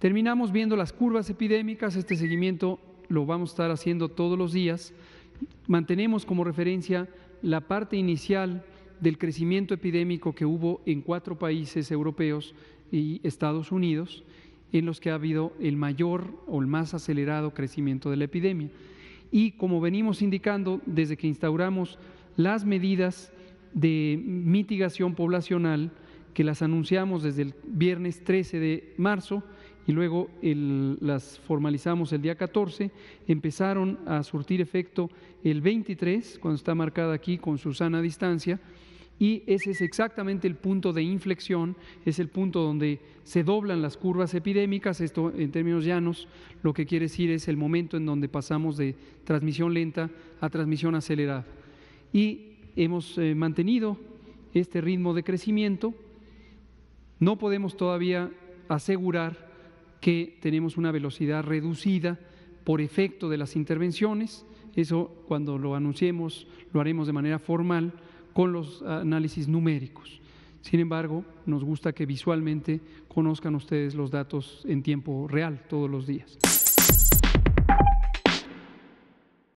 Terminamos viendo las curvas epidémicas, este seguimiento lo vamos a estar haciendo todos los días. Mantenemos como referencia la parte inicial del crecimiento epidémico que hubo en cuatro países europeos y Estados Unidos, en los que ha habido el mayor o el más acelerado crecimiento de la epidemia. Y como venimos indicando, desde que instauramos las medidas de mitigación poblacional, que las anunciamos desde el viernes 13 de marzo, y luego las formalizamos el día 14, empezaron a surtir efecto el 23, cuando está marcada aquí con su sana distancia, y ese es exactamente el punto de inflexión, es el punto donde se doblan las curvas epidémicas, esto en términos llanos lo que quiere decir es el momento en donde pasamos de transmisión lenta a transmisión acelerada. Y hemos eh, mantenido este ritmo de crecimiento, no podemos todavía asegurar que tenemos una velocidad reducida por efecto de las intervenciones. Eso cuando lo anunciemos lo haremos de manera formal con los análisis numéricos. Sin embargo, nos gusta que visualmente conozcan ustedes los datos en tiempo real todos los días.